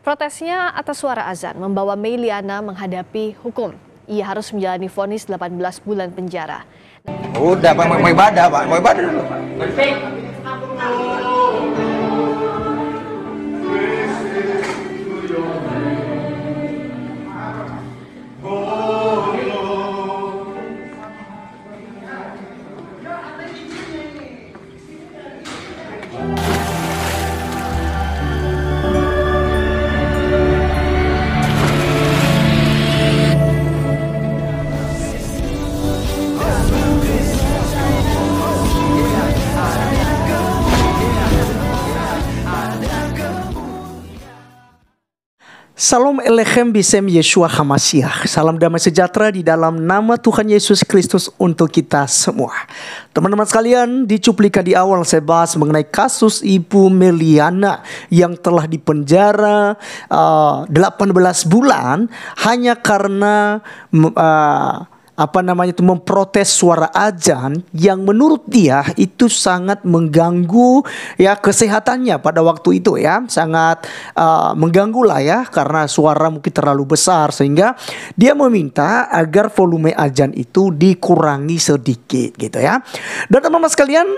Protesnya atas suara azan membawa Meliana menghadapi hukum. Ia harus menjalani vonis 18 bulan penjara. Udah, Pak, mau ibadah, Pak. Mau ibadah dulu, Pak. Salam elehem Bisem Yeshua Hamasiah. Salam damai sejahtera di dalam nama Tuhan Yesus Kristus untuk kita semua. Teman-teman sekalian, di cuplikan di awal saya bahas mengenai kasus Ibu Meliana yang telah dipenjara uh, 18 bulan hanya karena uh, apa namanya itu memprotes suara azan yang menurut dia itu sangat mengganggu ya kesehatannya pada waktu itu ya sangat uh, mengganggu lah ya karena suara mungkin terlalu besar sehingga dia meminta agar volume azan itu dikurangi sedikit gitu ya dan teman-teman sekalian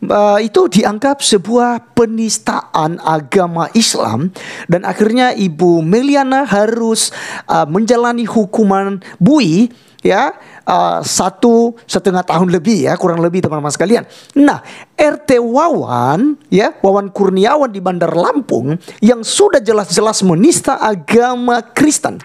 Uh, itu dianggap sebuah penistaan agama Islam dan akhirnya Ibu Meliana harus uh, menjalani hukuman bui ya uh, satu setengah tahun lebih ya kurang lebih teman-teman sekalian. Nah RT Wawan ya Wawan Kurniawan di Bandar Lampung yang sudah jelas-jelas menista agama Kristen.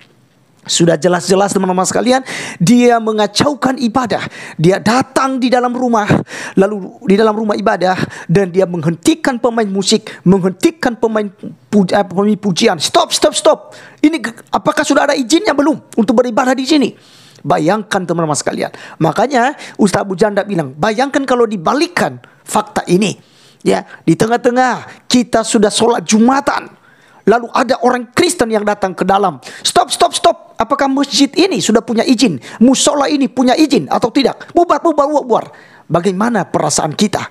Sudah jelas-jelas teman-teman sekalian, dia mengacaukan ibadah. Dia datang di dalam rumah, lalu di dalam rumah ibadah dan dia menghentikan pemain musik, menghentikan pemain puj eh, pemain pujian. Stop, stop, stop. Ini apakah sudah ada izinnya belum untuk beribadah di sini? Bayangkan teman-teman sekalian. Makanya Ustaz Abu Janda bilang, bayangkan kalau dibalikkan fakta ini. Ya, di tengah-tengah kita sudah sholat Jumatan. Lalu ada orang Kristen yang datang ke dalam. Stop, stop, stop. Apakah masjid ini sudah punya izin? Musola ini punya izin atau tidak? Bubar, bubar, bubar. Bagaimana perasaan kita?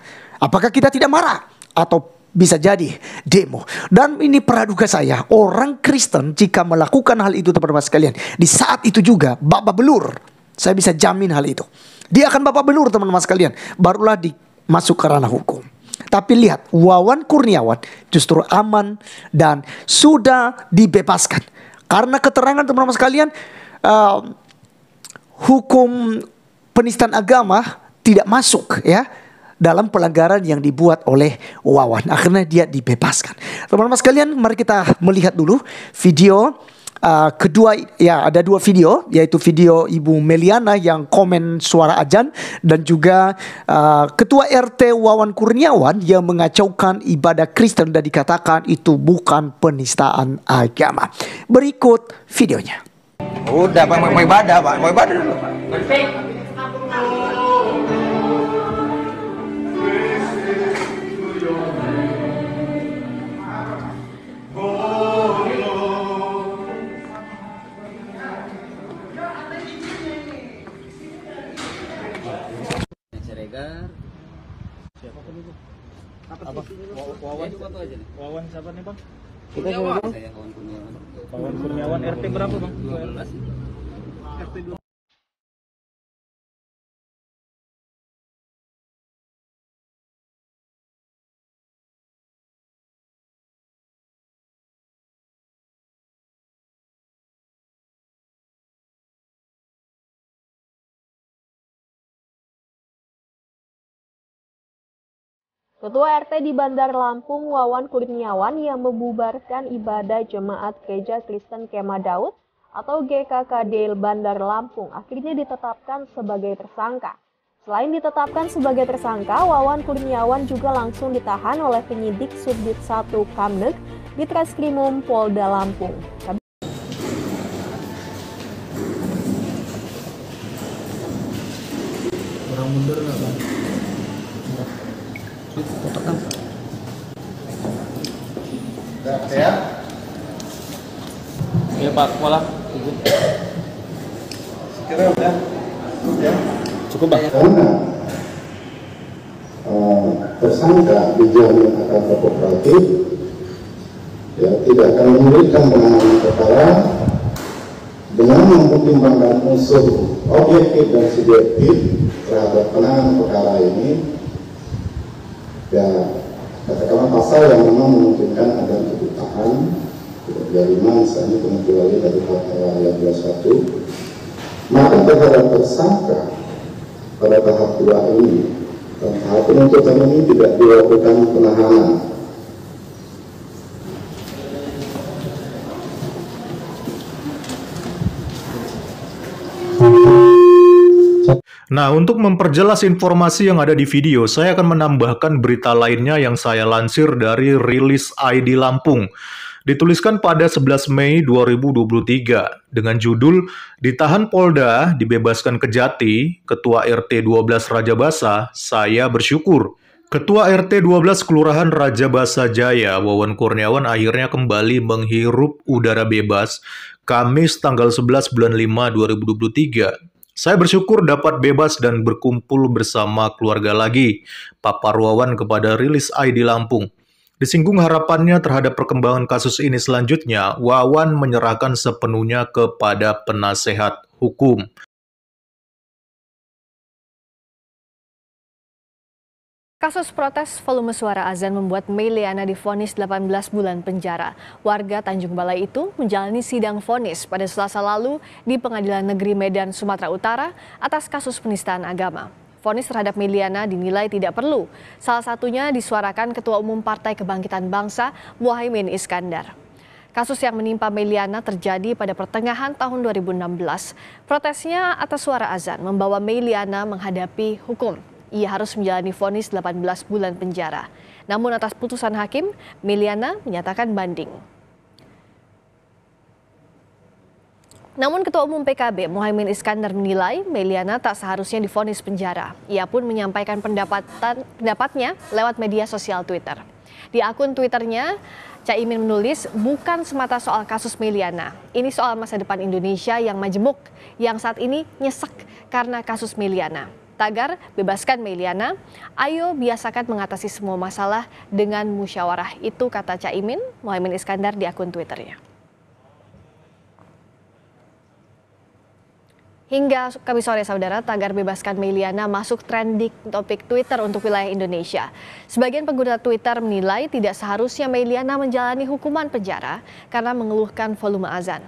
Apakah kita tidak marah? Atau bisa jadi demo. Dan ini peraduga saya, orang Kristen jika melakukan hal itu teman-teman sekalian, di saat itu juga Bapak belur. Saya bisa jamin hal itu. Dia akan Bapak belur teman-teman sekalian, barulah dimasuk ke ranah hukum. Tapi lihat, Wawan Kurniawan justru aman dan sudah dibebaskan. Karena keterangan teman-teman sekalian, uh, hukum penistaan agama tidak masuk ya dalam pelanggaran yang dibuat oleh Wawan. Akhirnya dia dibebaskan. Teman-teman sekalian, mari kita melihat dulu video uh, kedua ya ada dua video yaitu video Ibu Meliana yang komen suara ajan dan juga uh, ketua RT Wawan Kurniawan yang mengacaukan ibadah Kristen dan dikatakan itu bukan penistaan agama. Berikut videonya. Udah, mau ibadah, Pak. Mau ibadah dulu. apa? Wawan. Wawan siapa nih, Bang? Kita siapa, Kurniawan Wawan Kurniawan RT berapa, Bang? 12. RT 12. Ketua RT di Bandar Lampung Wawan Kurniawan yang membubarkan ibadah Jemaat Gereja Kristen Kema Daud atau GKKD Bandar Lampung akhirnya ditetapkan sebagai tersangka. Selain ditetapkan sebagai tersangka, Wawan Kurniawan juga langsung ditahan oleh penyidik Subdit 1 Kamnek di Treskrimum Polda Lampung. Orang mundur nggak, Pak Kepala? Kira udah. Cukup, Cukup Pak. Eh, tersangka dijamin akan kooperatif, ya tidak akan memberikan penanganan perkara dengan mempertimbangkan unsur objektif dan subjektif terhadap penanganan perkara ini ya katakanlah pasal yang memang memungkinkan ada tuntutan 35 misalnya pengecualian dari hal-hal ayat 21 maka terhadap tersangka pada tahap dua ini tahap penuntutan ini tidak dilakukan penahanan Nah, untuk memperjelas informasi yang ada di video, saya akan menambahkan berita lainnya yang saya lansir dari rilis ID Lampung dituliskan pada 11 Mei 2023 dengan judul Ditahan Polda, Dibebaskan Kejati, Ketua RT 12 Raja Basa, Saya Bersyukur. Ketua RT 12 Kelurahan Raja Basa Jaya, Wawan Kurniawan akhirnya kembali menghirup udara bebas Kamis tanggal 11 bulan 5 2023 saya bersyukur dapat bebas dan berkumpul bersama keluarga lagi. Papar Wawan kepada rilis ID Lampung. Disinggung harapannya terhadap perkembangan kasus ini selanjutnya, Wawan menyerahkan sepenuhnya kepada penasehat hukum. Kasus protes volume suara azan membuat Mei Liana difonis 18 bulan penjara. Warga Tanjung Balai itu menjalani sidang vonis pada Selasa lalu di Pengadilan Negeri Medan, Sumatera Utara atas kasus penistaan agama. Fonis terhadap Meliana dinilai tidak perlu. Salah satunya disuarakan Ketua Umum Partai Kebangkitan Bangsa Muhaimin Iskandar. Kasus yang menimpa Meliana terjadi pada pertengahan tahun 2016. Protesnya atas suara azan membawa Meliana menghadapi hukum. Ia harus menjalani fonis 18 bulan penjara. Namun atas putusan hakim, Meliana menyatakan banding. Namun Ketua Umum PKB Mohaimin Iskandar menilai Meliana tak seharusnya difonis penjara. Ia pun menyampaikan pendapatan, pendapatnya lewat media sosial Twitter. Di akun Twitternya, Caimin menulis, bukan semata soal kasus Meliana. Ini soal masa depan Indonesia yang majemuk, yang saat ini nyesek karena kasus Meliana. Tagar, bebaskan Meliana, ayo biasakan mengatasi semua masalah dengan musyawarah. Itu kata Caimin, Mohaimin Iskandar di akun Twitternya. Hingga kami sore saudara, tagar bebaskan Meliana masuk trending topik Twitter untuk wilayah Indonesia. Sebagian pengguna Twitter menilai tidak seharusnya Meliana menjalani hukuman penjara karena mengeluhkan volume azan.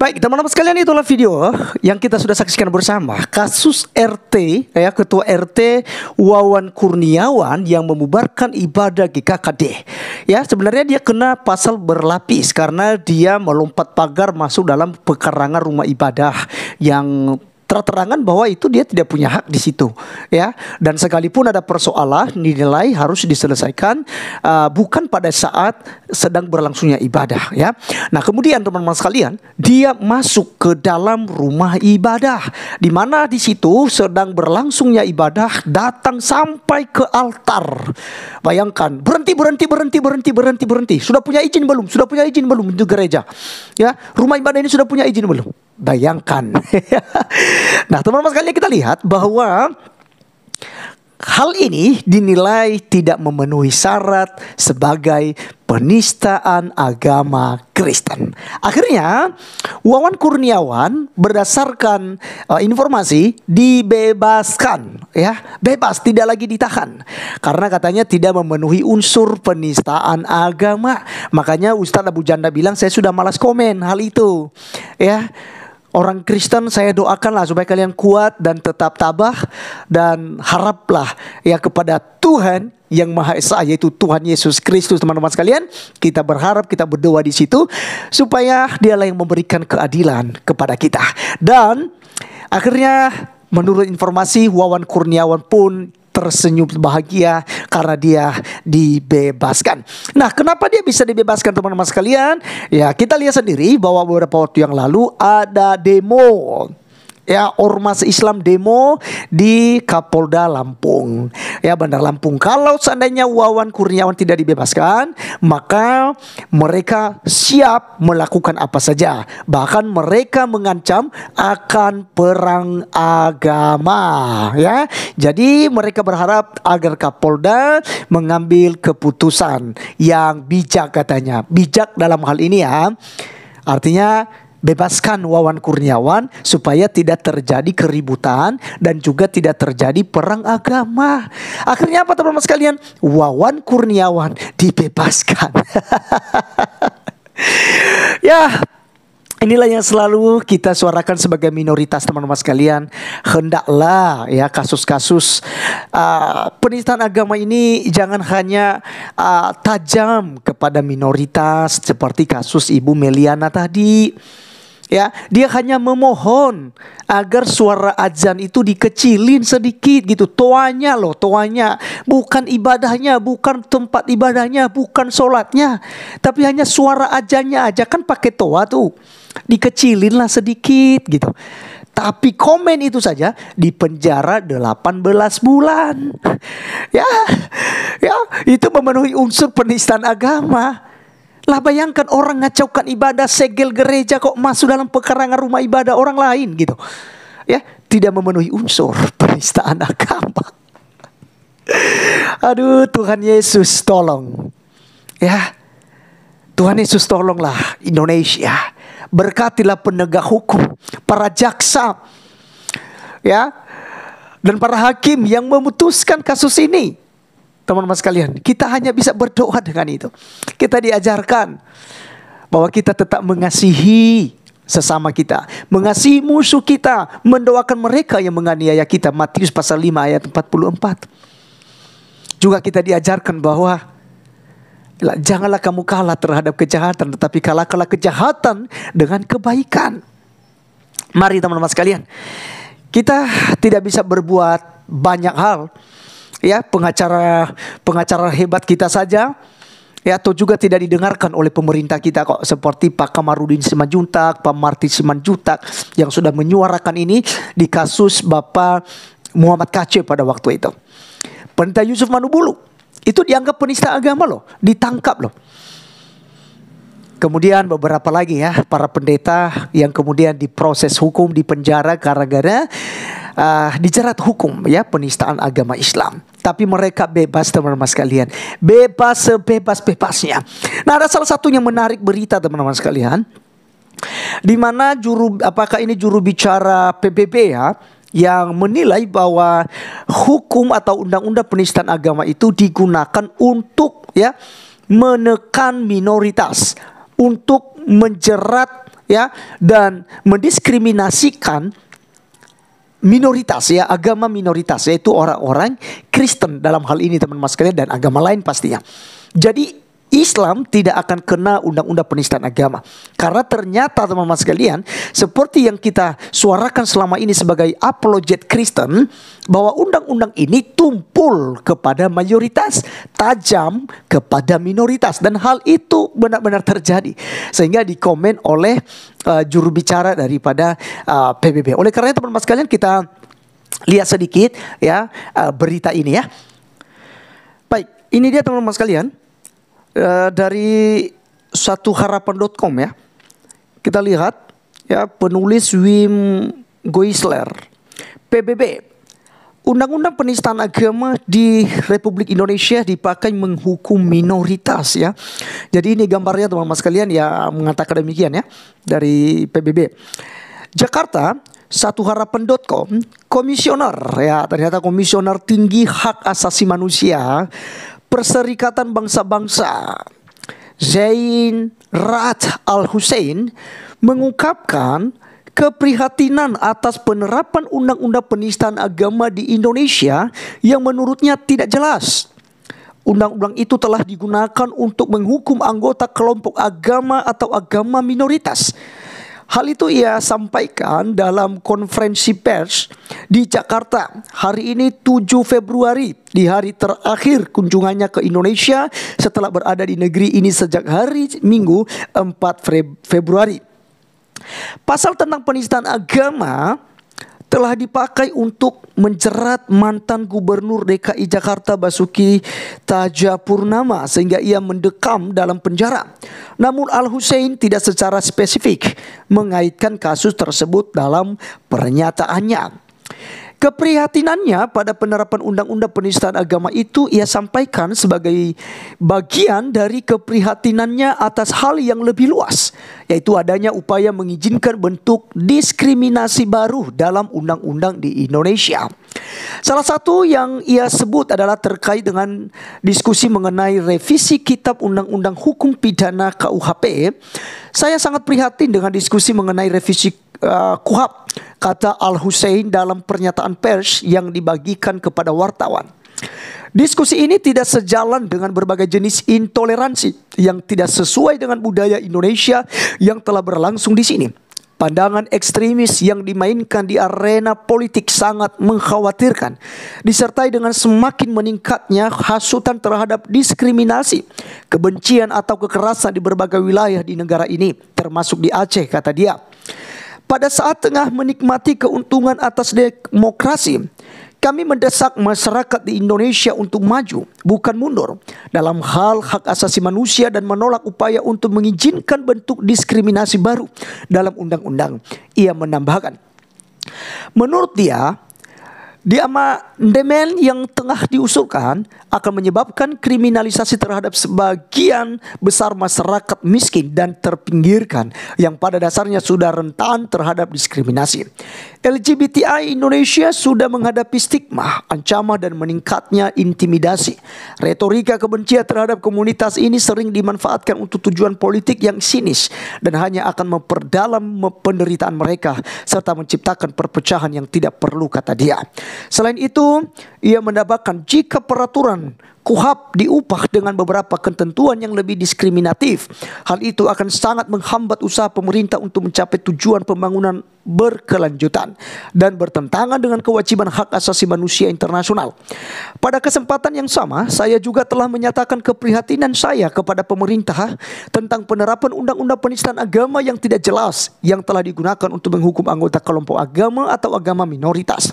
Baik, teman-teman sekalian itulah video yang kita sudah saksikan bersama kasus RT ya ketua RT Wawan Kurniawan yang membubarkan ibadah GKKD. Ya, sebenarnya dia kena pasal berlapis karena dia melompat pagar masuk dalam pekarangan rumah ibadah yang terang-terangan bahwa itu dia tidak punya hak di situ ya dan sekalipun ada persoalan dinilai harus diselesaikan uh, bukan pada saat sedang berlangsungnya ibadah ya nah kemudian teman-teman sekalian dia masuk ke dalam rumah ibadah di mana di situ sedang berlangsungnya ibadah datang sampai ke altar bayangkan berhenti berhenti berhenti berhenti berhenti berhenti sudah punya izin belum sudah punya izin belum itu gereja ya rumah ibadah ini sudah punya izin belum Bayangkan. nah, teman-teman sekalian kita lihat bahwa Hal ini dinilai tidak memenuhi syarat sebagai penistaan agama Kristen. Akhirnya, Wawan Kurniawan berdasarkan uh, informasi dibebaskan, ya, bebas tidak lagi ditahan karena katanya tidak memenuhi unsur penistaan agama. Makanya Ustadz Abu Janda bilang saya sudah malas komen hal itu, ya orang Kristen saya doakanlah supaya kalian kuat dan tetap tabah dan haraplah ya kepada Tuhan yang Maha Esa yaitu Tuhan Yesus Kristus teman-teman sekalian kita berharap kita berdoa di situ supaya dialah yang memberikan keadilan kepada kita dan akhirnya menurut informasi Wawan Kurniawan pun tersenyum bahagia karena dia dibebaskan. Nah, kenapa dia bisa dibebaskan teman-teman sekalian? Ya, kita lihat sendiri bahwa beberapa waktu yang lalu ada demo ya ormas Islam demo di Kapolda Lampung ya Bandar Lampung kalau seandainya Wawan Kurniawan tidak dibebaskan maka mereka siap melakukan apa saja bahkan mereka mengancam akan perang agama ya jadi mereka berharap agar Kapolda mengambil keputusan yang bijak katanya bijak dalam hal ini ya artinya bebaskan Wawan Kurniawan supaya tidak terjadi keributan dan juga tidak terjadi perang agama. Akhirnya apa teman-teman sekalian? Wawan Kurniawan dibebaskan. ya, Inilah yang selalu kita suarakan sebagai minoritas teman-teman sekalian. Hendaklah ya kasus-kasus uh, penistaan agama ini jangan hanya uh, tajam kepada minoritas seperti kasus Ibu Meliana tadi ya dia hanya memohon agar suara azan itu dikecilin sedikit gitu toanya loh toanya bukan ibadahnya bukan tempat ibadahnya bukan sholatnya tapi hanya suara azannya aja kan pakai toa tuh dikecilin lah sedikit gitu tapi komen itu saja di penjara 18 bulan ya ya itu memenuhi unsur penistaan agama lah bayangkan orang ngacaukan ibadah segel gereja kok masuk dalam pekarangan rumah ibadah orang lain gitu. Ya, tidak memenuhi unsur penistaan agama. Aduh Tuhan Yesus tolong. Ya. Tuhan Yesus tolonglah Indonesia. Berkatilah penegak hukum, para jaksa. Ya. Dan para hakim yang memutuskan kasus ini teman-teman sekalian. Kita hanya bisa berdoa dengan itu. Kita diajarkan bahwa kita tetap mengasihi sesama kita, mengasihi musuh kita, mendoakan mereka yang menganiaya kita. Matius pasal 5 ayat 44. Juga kita diajarkan bahwa janganlah kamu kalah terhadap kejahatan, tetapi kalah kalah kejahatan dengan kebaikan. Mari teman-teman sekalian, kita tidak bisa berbuat banyak hal ya pengacara pengacara hebat kita saja ya atau juga tidak didengarkan oleh pemerintah kita kok seperti Pak Kamarudin Simanjuntak, Pak Marti Simanjuntak yang sudah menyuarakan ini di kasus Bapak Muhammad Kace pada waktu itu. Pendeta Yusuf Manubulu itu dianggap penista agama loh, ditangkap loh. Kemudian beberapa lagi ya para pendeta yang kemudian diproses hukum di penjara karena gara uh, ah, dijerat hukum ya penistaan agama Islam tapi mereka bebas teman-teman sekalian. Bebas sebebas-bebasnya. Nah, ada salah satunya menarik berita teman-teman sekalian. Di mana juru apakah ini juru bicara PBB ya? yang menilai bahwa hukum atau undang-undang penistaan agama itu digunakan untuk ya menekan minoritas, untuk menjerat ya dan mendiskriminasikan minoritas ya agama minoritas yaitu orang-orang Kristen dalam hal ini teman-teman sekalian dan agama lain pastinya. Jadi Islam tidak akan kena undang-undang penistaan agama. Karena ternyata teman-teman sekalian, seperti yang kita suarakan selama ini sebagai apologet Kristen, bahwa undang-undang ini tumpul kepada mayoritas, tajam kepada minoritas dan hal itu benar-benar terjadi. Sehingga dikomen oleh uh, juru bicara daripada uh, eh, PBB. Oleh karena teman-teman sekalian kita lihat sedikit ya uh, berita ini ya. Baik, ini dia teman-teman sekalian Eh, dari satu harapan.com ya. Kita lihat ya penulis Wim Goisler PBB Undang-undang penistaan agama di Republik Indonesia dipakai menghukum minoritas ya. Jadi ini gambarnya teman-teman sekalian ya mengatakan demikian ya dari PBB. Jakarta satu harapan.com komisioner ya ternyata komisioner tinggi hak asasi manusia Perserikatan Bangsa-Bangsa Zain Raj Al-Hussein mengungkapkan keprihatinan atas penerapan undang-undang penistaan agama di Indonesia yang menurutnya tidak jelas. Undang-undang itu telah digunakan untuk menghukum anggota kelompok agama atau agama minoritas Hal itu ia sampaikan dalam konferensi pers di Jakarta hari ini 7 Februari di hari terakhir kunjungannya ke Indonesia setelah berada di negeri ini sejak hari Minggu 4 Februari. Pasal tentang penistaan agama telah dipakai untuk menjerat mantan gubernur DKI Jakarta Basuki Taja Purnama sehingga ia mendekam dalam penjara. Namun Al Hussein tidak secara spesifik mengaitkan kasus tersebut dalam pernyataannya. Keprihatinannya pada penerapan undang-undang penistaan agama itu ia sampaikan sebagai bagian dari keprihatinannya atas hal yang lebih luas, yaitu adanya upaya mengizinkan bentuk diskriminasi baru dalam undang-undang di Indonesia. Salah satu yang ia sebut adalah terkait dengan diskusi mengenai revisi Kitab Undang-Undang Hukum Pidana KUHP. Saya sangat prihatin dengan diskusi mengenai revisi uh, KUHP kata Al-Hussein dalam pernyataan pers yang dibagikan kepada wartawan. Diskusi ini tidak sejalan dengan berbagai jenis intoleransi yang tidak sesuai dengan budaya Indonesia yang telah berlangsung di sini. Pandangan ekstremis yang dimainkan di arena politik sangat mengkhawatirkan, disertai dengan semakin meningkatnya hasutan terhadap diskriminasi, kebencian, atau kekerasan di berbagai wilayah di negara ini, termasuk di Aceh, kata dia. Pada saat tengah menikmati keuntungan atas demokrasi, kami mendesak masyarakat di Indonesia untuk maju, bukan mundur, dalam hal hak asasi manusia dan menolak upaya untuk mengizinkan bentuk diskriminasi baru dalam undang-undang. Ia menambahkan, menurut dia, Diama demen yang tengah diusulkan akan menyebabkan kriminalisasi terhadap sebagian besar masyarakat miskin dan terpinggirkan yang pada dasarnya sudah rentan terhadap diskriminasi. LGBTI Indonesia sudah menghadapi stigma, ancaman dan meningkatnya intimidasi. Retorika kebencian terhadap komunitas ini sering dimanfaatkan untuk tujuan politik yang sinis dan hanya akan memperdalam penderitaan mereka serta menciptakan perpecahan yang tidak perlu kata dia. Selain itu, ia mendapatkan jika peraturan Kuhab diupah dengan beberapa ketentuan yang lebih diskriminatif. Hal itu akan sangat menghambat usaha pemerintah untuk mencapai tujuan pembangunan berkelanjutan dan bertentangan dengan kewajiban hak asasi manusia internasional. Pada kesempatan yang sama, saya juga telah menyatakan keprihatinan saya kepada pemerintah tentang penerapan undang-undang penistaan agama yang tidak jelas yang telah digunakan untuk menghukum anggota kelompok agama atau agama minoritas.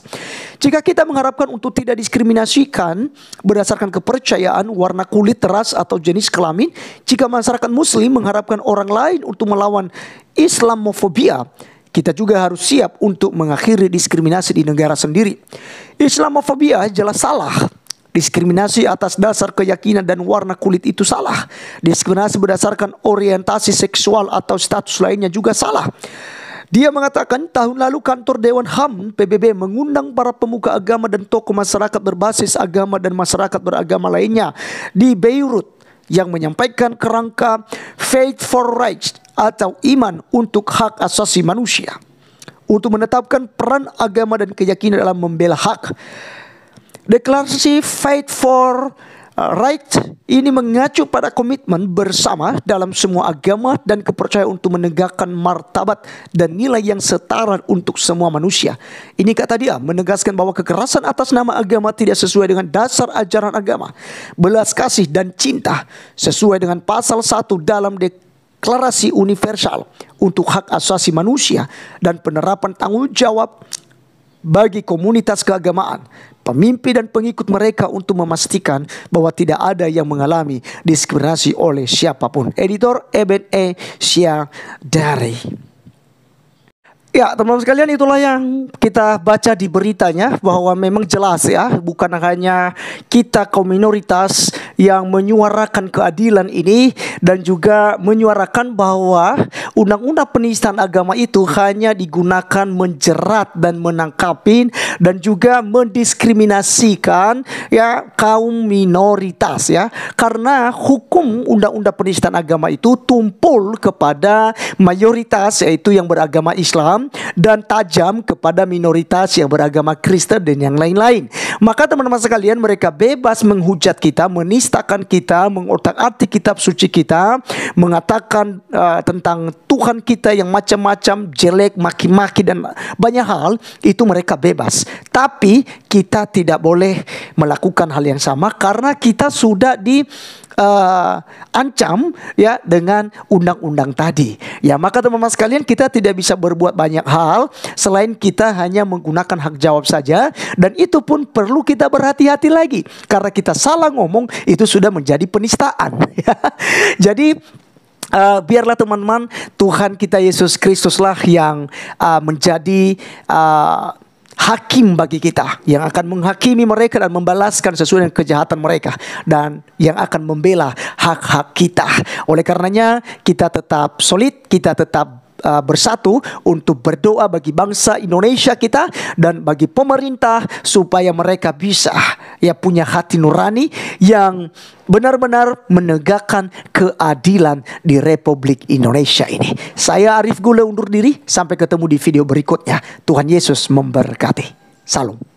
Jika kita mengharapkan untuk tidak diskriminasikan berdasarkan kepercayaan kepercayaan, warna kulit, ras atau jenis kelamin, jika masyarakat muslim mengharapkan orang lain untuk melawan Islamofobia, kita juga harus siap untuk mengakhiri diskriminasi di negara sendiri. Islamofobia jelas salah. Diskriminasi atas dasar keyakinan dan warna kulit itu salah. Diskriminasi berdasarkan orientasi seksual atau status lainnya juga salah. Dia mengatakan tahun lalu kantor Dewan HAM PBB mengundang para pemuka agama dan tokoh masyarakat berbasis agama dan masyarakat beragama lainnya di Beirut yang menyampaikan kerangka Faith for Rights atau iman untuk hak asasi manusia untuk menetapkan peran agama dan keyakinan dalam membela hak. Deklarasi Faith for Eh, right ini mengacu pada komitmen bersama dalam semua agama dan kepercayaan untuk menegakkan martabat dan nilai yang setara untuk semua manusia. Ini kata dia menegaskan bahwa kekerasan atas nama agama tidak sesuai dengan dasar ajaran agama. Belas kasih dan cinta sesuai dengan pasal 1 dalam Deklarasi Universal untuk Hak Asasi Manusia dan penerapan tanggung jawab bagi komunitas keagamaan pemimpin dan pengikut mereka untuk memastikan bahwa tidak ada yang mengalami diskriminasi oleh siapapun. Editor Eben E. Syadari. Ya, teman-teman sekalian itulah yang kita baca di beritanya bahwa memang jelas ya, bukan hanya kita kaum minoritas yang menyuarakan keadilan ini dan juga menyuarakan bahwa undang-undang penistaan agama itu hanya digunakan menjerat dan menangkapin dan juga mendiskriminasikan ya kaum minoritas ya karena hukum undang-undang penistaan agama itu tumpul kepada mayoritas yaitu yang beragama Islam dan tajam kepada minoritas yang beragama Kristen dan yang lain-lain maka teman-teman sekalian mereka bebas menghujat kita menistakan kita mengotak-atik kitab suci kita mengatakan uh, tentang Tuhan kita yang macam-macam jelek, maki-maki dan banyak hal itu mereka bebas. Tapi kita tidak boleh melakukan hal yang sama karena kita sudah di uh, ancam ya dengan undang-undang tadi. Ya, maka teman-teman sekalian kita tidak bisa berbuat banyak hal selain kita hanya menggunakan hak jawab saja dan itu pun perlu kita berhati-hati lagi karena kita salah ngomong itu sudah menjadi penistaan. Ya, jadi Uh, biarlah teman-teman Tuhan kita Yesus Kristuslah yang uh, menjadi uh, hakim bagi kita yang akan menghakimi mereka dan membalaskan sesuai dengan kejahatan mereka dan yang akan membela hak-hak kita. Oleh karenanya kita tetap solid, kita tetap uh, bersatu untuk berdoa bagi bangsa Indonesia kita dan bagi pemerintah supaya mereka bisa ya punya hati nurani yang benar-benar menegakkan keadilan di Republik Indonesia ini. Saya Arif Gula undur diri sampai ketemu di video berikutnya. Tuhan Yesus memberkati. Salam.